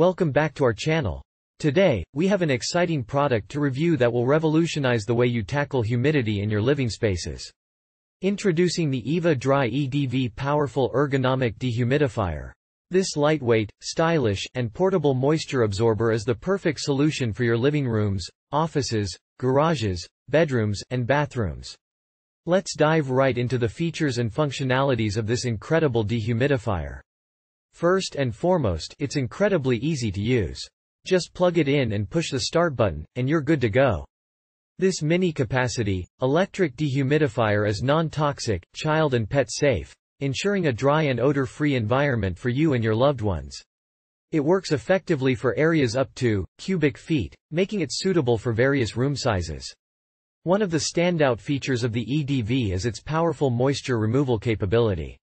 Welcome back to our channel. Today, we have an exciting product to review that will revolutionize the way you tackle humidity in your living spaces. Introducing the EVA Dry EDV Powerful Ergonomic Dehumidifier. This lightweight, stylish, and portable moisture absorber is the perfect solution for your living rooms, offices, garages, bedrooms, and bathrooms. Let's dive right into the features and functionalities of this incredible dehumidifier. First and foremost, it's incredibly easy to use. Just plug it in and push the start button, and you're good to go. This mini-capacity, electric dehumidifier is non-toxic, child and pet safe, ensuring a dry and odor-free environment for you and your loved ones. It works effectively for areas up to cubic feet, making it suitable for various room sizes. One of the standout features of the EDV is its powerful moisture removal capability.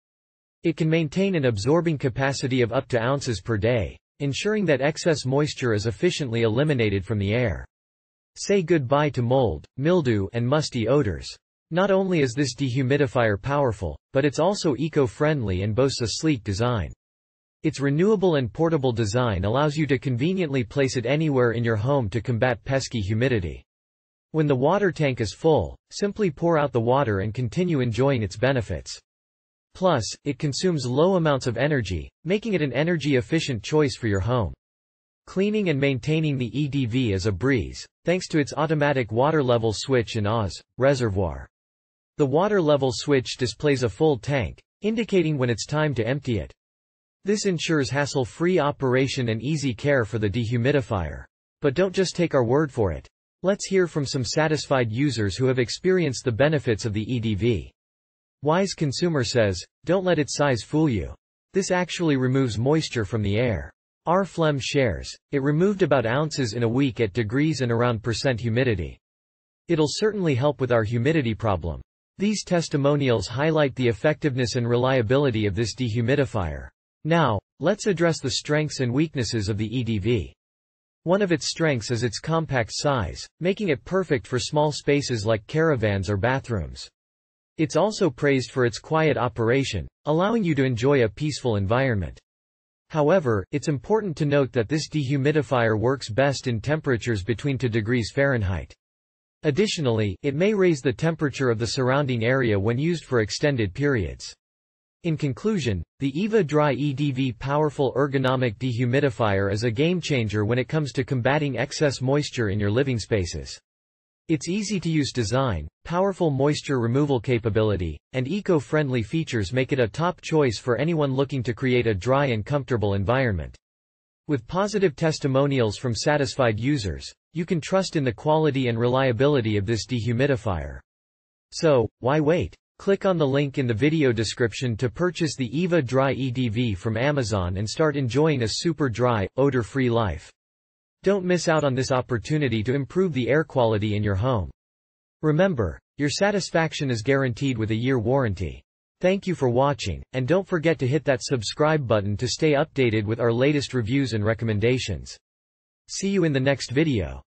It can maintain an absorbing capacity of up to ounces per day, ensuring that excess moisture is efficiently eliminated from the air. Say goodbye to mold, mildew, and musty odors. Not only is this dehumidifier powerful, but it's also eco-friendly and boasts a sleek design. Its renewable and portable design allows you to conveniently place it anywhere in your home to combat pesky humidity. When the water tank is full, simply pour out the water and continue enjoying its benefits. Plus, it consumes low amounts of energy, making it an energy-efficient choice for your home. Cleaning and maintaining the EDV is a breeze, thanks to its automatic water level switch and Oz reservoir. The water level switch displays a full tank, indicating when it's time to empty it. This ensures hassle-free operation and easy care for the dehumidifier. But don't just take our word for it. Let's hear from some satisfied users who have experienced the benefits of the EDV. Wise consumer says, don't let its size fool you. This actually removes moisture from the air. R. Flem shares, it removed about ounces in a week at degrees and around percent humidity. It'll certainly help with our humidity problem. These testimonials highlight the effectiveness and reliability of this dehumidifier. Now, let's address the strengths and weaknesses of the EDV. One of its strengths is its compact size, making it perfect for small spaces like caravans or bathrooms. It's also praised for its quiet operation, allowing you to enjoy a peaceful environment. However, it's important to note that this dehumidifier works best in temperatures between 2 degrees Fahrenheit. Additionally, it may raise the temperature of the surrounding area when used for extended periods. In conclusion, the EVA Dry EDV Powerful Ergonomic Dehumidifier is a game changer when it comes to combating excess moisture in your living spaces. Its easy-to-use design, powerful moisture removal capability, and eco-friendly features make it a top choice for anyone looking to create a dry and comfortable environment. With positive testimonials from satisfied users, you can trust in the quality and reliability of this dehumidifier. So, why wait? Click on the link in the video description to purchase the EVA Dry EDV from Amazon and start enjoying a super dry, odor-free life. Don't miss out on this opportunity to improve the air quality in your home. Remember, your satisfaction is guaranteed with a year warranty. Thank you for watching, and don't forget to hit that subscribe button to stay updated with our latest reviews and recommendations. See you in the next video.